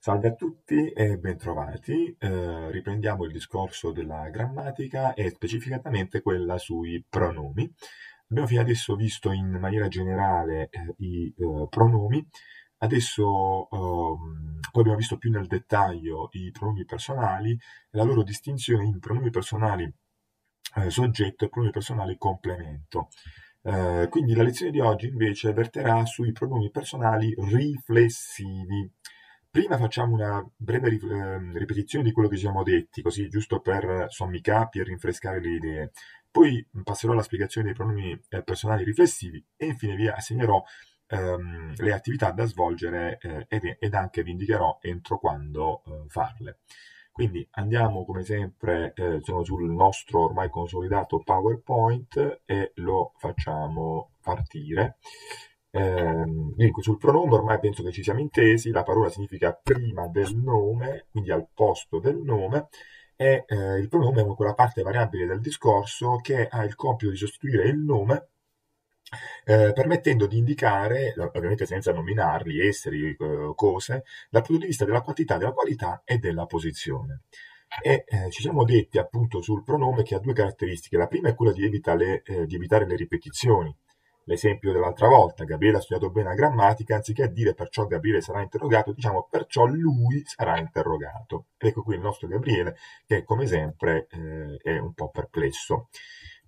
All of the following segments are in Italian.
Salve a tutti e bentrovati. Eh, riprendiamo il discorso della grammatica e specificatamente quella sui pronomi. Abbiamo fino adesso visto in maniera generale eh, i eh, pronomi, adesso ehm, poi abbiamo visto più nel dettaglio i pronomi personali e la loro distinzione in pronomi personali eh, soggetto e pronomi personali complemento. Eh, quindi la lezione di oggi invece verterà sui pronomi personali riflessivi. Prima facciamo una breve ehm, ripetizione di quello che ci siamo detti, così giusto per sommi capi e rinfrescare le idee. Poi passerò alla spiegazione dei pronomi eh, personali riflessivi e infine vi assegnerò ehm, le attività da svolgere eh, ed, ed, anche vi indicherò entro quando eh, farle. Quindi andiamo come sempre eh, sul nostro ormai consolidato PowerPoint e lo facciamo partire. Ehm, sul pronome ormai penso che ci siamo intesi, la parola significa prima del nome, quindi al posto del nome, e eh, il pronome è quella parte variabile del discorso che ha il compito di sostituire il nome eh, permettendo di indicare, ovviamente senza nominarli, esseri, eh, cose, dal punto di vista della quantità, della qualità e della posizione. E eh, ci siamo detti appunto sul pronome che ha due caratteristiche. La prima è quella di, evita le, eh, di evitare le ripetizioni, l'esempio dell'altra volta, Gabriele ha studiato bene la grammatica, anziché dire perciò Gabriele sarà interrogato, diciamo perciò lui sarà interrogato. ecco qui il nostro Gabriele che come sempre eh, è un po' perplesso.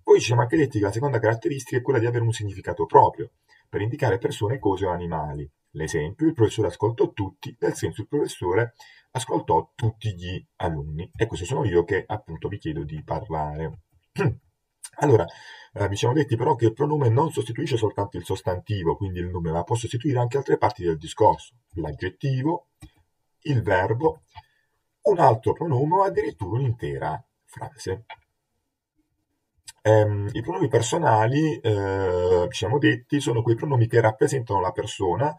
Poi ci siamo anche detti che la seconda caratteristica è quella di avere un significato proprio, per indicare persone, cose o animali. L'esempio, il professore ascoltò tutti, nel senso il professore ascoltò tutti gli alunni. Ecco, e questo sono io che appunto vi chiedo di parlare. Allora, eh, mi detti però che il pronome non sostituisce soltanto il sostantivo, quindi il nome, ma può sostituire anche altre parti del discorso, l'aggettivo, il verbo, un altro pronome o addirittura un'intera frase. Um, I pronomi personali, eh, ci siamo detti, sono quei pronomi che rappresentano la persona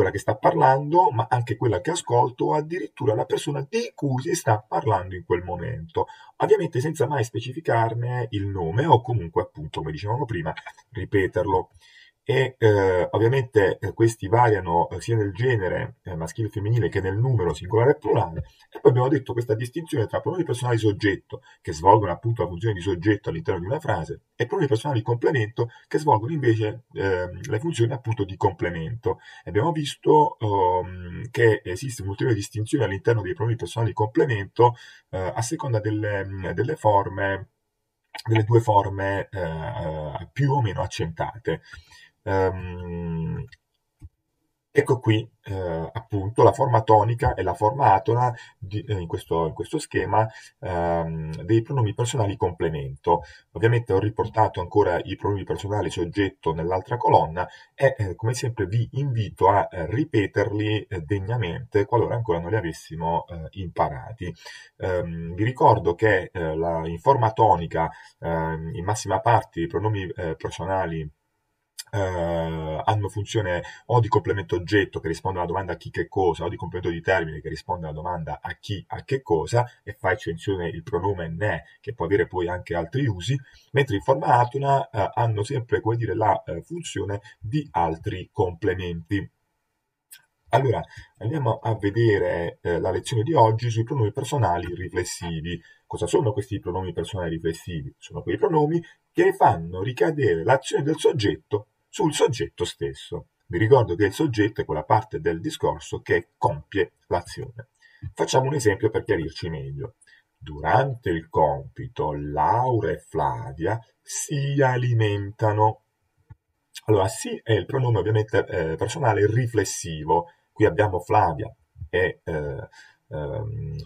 quella che sta parlando, ma anche quella che ascolto o addirittura la persona di cui si sta parlando in quel momento, ovviamente senza mai specificarne il nome o comunque appunto, come dicevamo prima, ripeterlo e eh, ovviamente eh, questi variano eh, sia nel genere eh, maschile e femminile che nel numero singolare e plurale e poi abbiamo detto questa distinzione tra pronomi personali soggetto che svolgono appunto la funzione di soggetto all'interno di una frase e pronomi personali complemento che svolgono invece ehm, le funzioni appunto di complemento E abbiamo visto ehm, che esiste un'ulteriore distinzione all'interno dei pronomi personali complemento eh, a seconda delle, delle forme delle due forme eh, eh più o meno accentate. Um, ecco qui eh, appunto la forma tonica e la forma atona di, eh, in, questo, in, questo, schema ehm, dei pronomi personali complemento. Ovviamente ho riportato ancora i pronomi personali soggetto nell'altra colonna e eh, come sempre vi invito a eh, ripeterli eh, degnamente qualora ancora non li avessimo eh, imparati. Ehm, vi ricordo che la, in forma tonica ehm, in massima parte i pronomi personali eh, hanno funzione o di complemento oggetto che risponde alla domanda a chi che cosa, o di complemento di termine che risponde alla domanda a chi a che cosa, e fa eccezione il pronome ne, che può avere poi anche altri usi, mentre in forma atona eh, hanno sempre, come dire, la eh, funzione di altri complementi. Allora, andiamo a vedere eh, la lezione di oggi sui pronomi personali riflessivi. Cosa sono questi pronomi personali riflessivi? Sono quei pronomi che fanno ricadere l'azione del soggetto sul soggetto stesso. Vi ricordo che il soggetto è quella parte del discorso che compie l'azione. Facciamo un esempio per chiarirci meglio. Durante il compito Laura e Flavia si alimentano. Allora, sì è il pronome ovviamente eh, personale riflessivo. Qui abbiamo Flavia e eh, eh,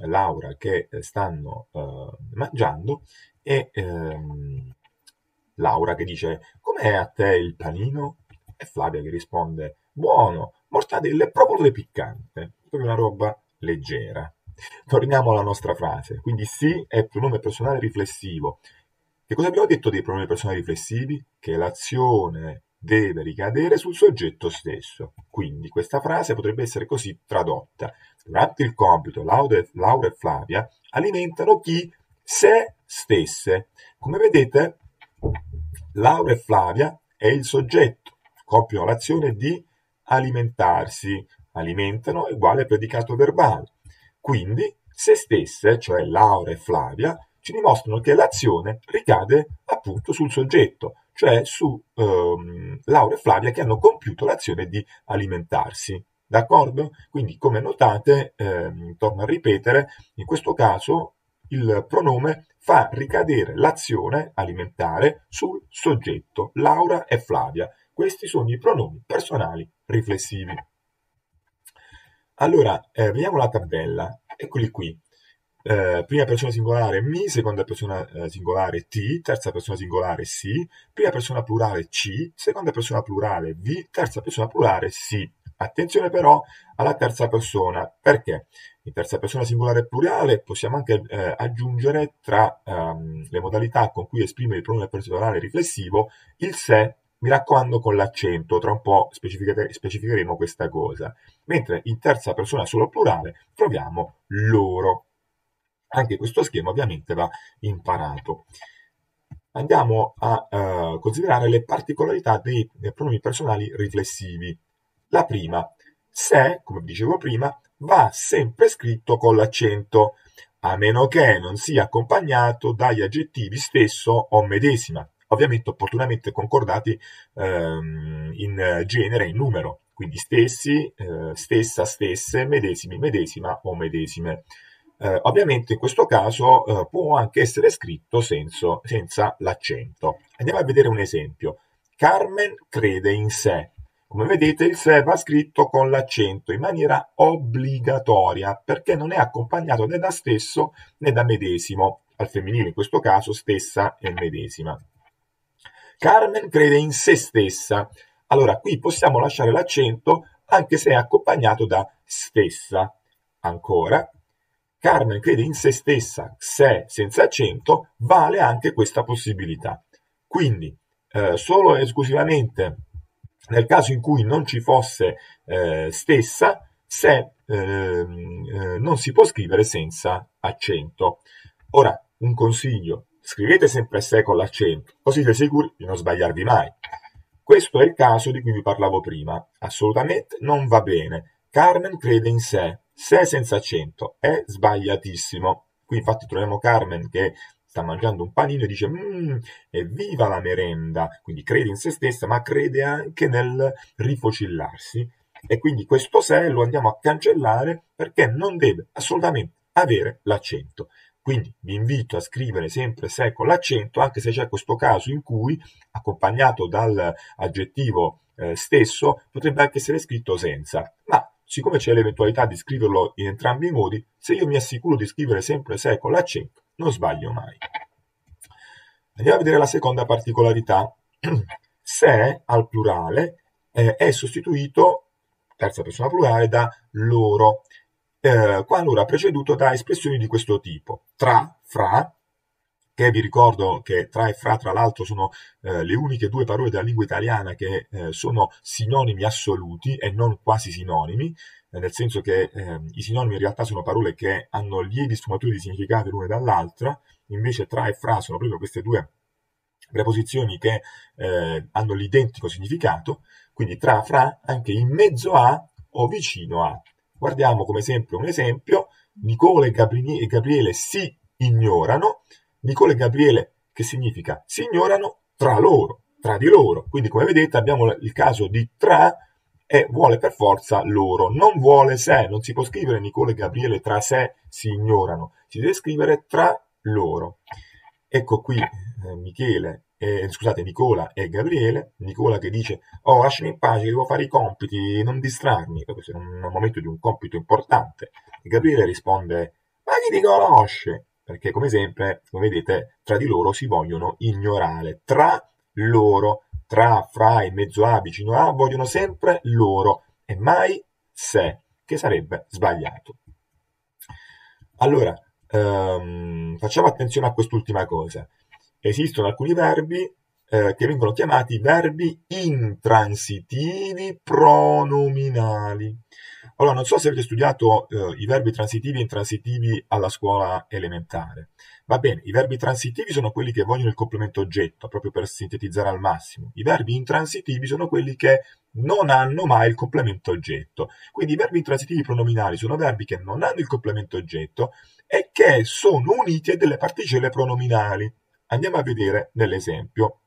Laura che stanno eh, mangiando e ehm, Laura che dice «Com'è a te il panino?» e Flavia che risponde «Buono, mortadella e proprio piccante». Proprio una roba leggera. Torniamo alla nostra frase. Quindi sì è pronome personale riflessivo. Che cosa abbiamo detto dei pronomi personali riflessivi? Che l'azione deve ricadere sul soggetto stesso. Quindi questa frase potrebbe essere così tradotta. Durante il compito Laura e Flavia alimentano chi se stesse. Come vedete Laura e Flavia è il soggetto, coppia o l'azione di alimentarsi, alimentano è uguale a predicato verbale. Quindi, se stesse, cioè Laura e Flavia, ci dimostrano che l'azione ricade appunto sul soggetto, cioè su ehm, Laura e Flavia che hanno compiuto l'azione di alimentarsi. D'accordo? Quindi, come notate, ehm, torno a ripetere, in questo caso il pronome fa ricadere l'azione alimentare sul soggetto Laura e Flavia. Questi sono i pronomi personali riflessivi. Allora, eh, vediamo la tabella. Eccoli qui. Eh, prima persona singolare mi, seconda persona eh, singolare ti, terza persona singolare si, prima persona plurale ci, seconda persona plurale vi, terza persona plurale si. Attenzione però alla terza persona, perché in terza persona singolare e plurale possiamo anche eh, aggiungere tra ehm, le modalità con cui esprimere il pronome personale riflessivo il se, mi raccomando con l'accento, tra un po' specificheremo questa cosa. Mentre in terza persona solo plurale troviamo loro. Anche questo schema ovviamente va imparato andiamo a eh, considerare le particolarità dei, dei pronomi personali riflessivi. La prima, se, come dicevo prima, va sempre scritto con l'accento, a meno che non sia accompagnato dagli aggettivi stesso o medesima, ovviamente opportunamente concordati ehm, in genere, in numero, quindi stessi, eh, stessa, stesse, medesimi, medesima o medesime. Eh, ovviamente in questo caso eh, può anche essere scritto senso, senza l'accento. Andiamo a vedere un esempio. Carmen crede in sé. Come vedete il se va scritto con l'accento in maniera obbligatoria perché non è accompagnato né da stesso né da medesimo, al femminile in questo caso stessa e medesima. Carmen crede in se stessa. Allora qui possiamo lasciare l'accento anche se è accompagnato da stessa. Ancora, Carmen crede in se stessa, se senza accento, vale anche questa possibilità. Quindi, eh, solo e esclusivamente nel caso in cui non ci fosse eh, stessa, se ehm, eh, non si può scrivere senza accento. Ora, un consiglio, scrivete sempre se con l'accento, così siete sicuri di non sbagliarvi mai. Questo è il caso di cui vi parlavo prima, assolutamente non va bene. Carmen crede in sé, se senza accento è sbagliatissimo. Qui infatti troviamo Carmen che sta mangiando un panino e dice mmm, evviva la merenda, quindi crede in se stessa ma crede anche nel rifocillarsi e quindi questo se lo andiamo a cancellare perché non deve assolutamente avere l'accento. Quindi vi invito a scrivere sempre se con l'accento, anche se c'è questo caso in cui, accompagnato dall'aggettivo eh, stesso, potrebbe anche essere scritto senza, ma Siccome c'è l'eventualità di scriverlo in entrambi i modi, se io mi assicuro di scrivere sempre se con l'accento, non sbaglio mai. Andiamo a vedere la seconda particolarità. Se al plurale eh, è sostituito, terza persona plurale, da loro, eh, qualora preceduto da espressioni di questo tipo, tra, fra, che vi ricordo che tra e fra, tra l'altro, sono eh, le uniche due parole della lingua italiana che eh, sono sinonimi assoluti e non quasi sinonimi, eh, nel senso che ehm, i sinonimi in realtà sono parole che hanno lievi sfumature di significato l'una dall'altra, invece tra e fra sono proprio queste due preposizioni che eh, hanno l'identico significato, quindi tra, fra, anche in mezzo a o vicino a. Guardiamo come sempre un esempio, Nicola e, Gabrini- e Gabriele si ignorano, Nicola e Gabriele, che significa si ignorano tra loro, tra di loro. Quindi come vedete abbiamo il caso di tra e vuole per forza loro, non vuole sé, non si può scrivere Nicola e Gabriele tra sé si ignorano, si deve scrivere tra loro. Ecco qui eh, Michele, eh, scusate, Nicola e Gabriele, Nicola che dice oh lasciami in pace, devo fare i compiti, non distrarmi, questo è un momento di un compito importante. E Gabriele risponde ma chi ti conosce? perché come sempre, come vedete, tra di loro si vogliono ignorare, tra loro, tra, fra e mezzo A, vicino A, vogliono sempre loro e mai se, che sarebbe sbagliato. Allora, ehm, facciamo attenzione a quest'ultima cosa. Esistono alcuni verbi eh, che vengono chiamati verbi intransitivi pronominali. Allora, non so se avete studiato eh, i verbi transitivi e intransitivi alla scuola elementare. Va bene, i verbi transitivi sono quelli che vogliono il complemento oggetto, proprio per sintetizzare al massimo. I verbi intransitivi sono quelli che non hanno mai il complemento oggetto. Quindi i verbi intransitivi pronominali sono verbi che non hanno il complemento oggetto e che sono uniti a delle particelle pronominali. Andiamo a vedere nell'esempio.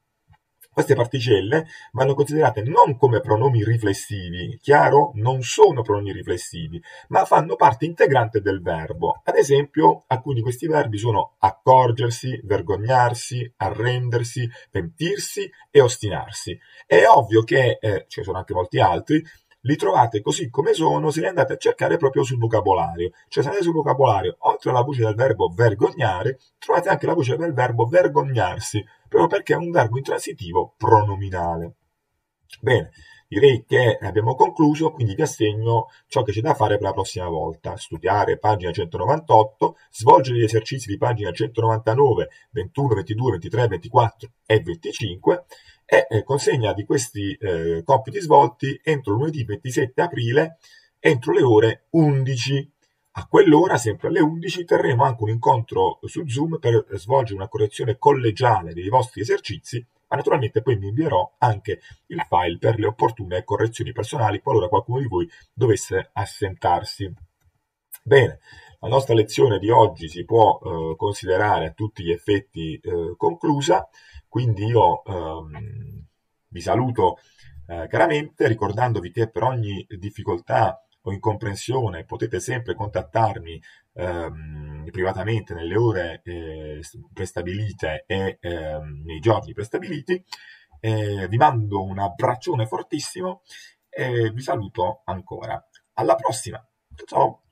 Queste particelle vanno considerate non come pronomi riflessivi, chiaro? Non sono pronomi riflessivi, ma fanno parte integrante del verbo. Ad esempio, alcuni di questi verbi sono accorgersi, vergognarsi, arrendersi, pentirsi e ostinarsi. È ovvio che, eh, ce ne sono anche molti altri, li trovate così come sono se li andate a cercare proprio sul vocabolario. Cioè se andate sul vocabolario, oltre alla voce del verbo vergognare, trovate anche la voce del verbo vergognarsi, proprio perché è un verbo intransitivo pronominale. Bene, Direi che abbiamo concluso, quindi vi assegno ciò che c'è da fare per la prossima volta. Studiare pagina 198, svolgere gli esercizi di pagina 199, 21, 22, 23, 24 e 25 e eh, consegna di questi eh, compiti svolti entro lunedì 27 aprile entro le ore 11. A quell'ora, sempre alle 11, terremo anche un incontro su Zoom per svolgere una correzione collegiale dei vostri esercizi ma naturalmente poi vi invierò anche il file per le opportune correzioni personali qualora qualcuno di voi dovesse assentarsi. Bene, la nostra lezione di oggi si può eh, considerare a tutti gli effetti eh, conclusa, quindi io ehm, vi saluto eh, caramente ricordandovi che per ogni difficoltà o incomprensione potete sempre contattarmi ehm, privatamente nelle ore eh, prestabilite e eh, nei giorni prestabiliti. Eh, vi mando un abbraccione fortissimo e vi saluto ancora. Alla prossima. Ciao.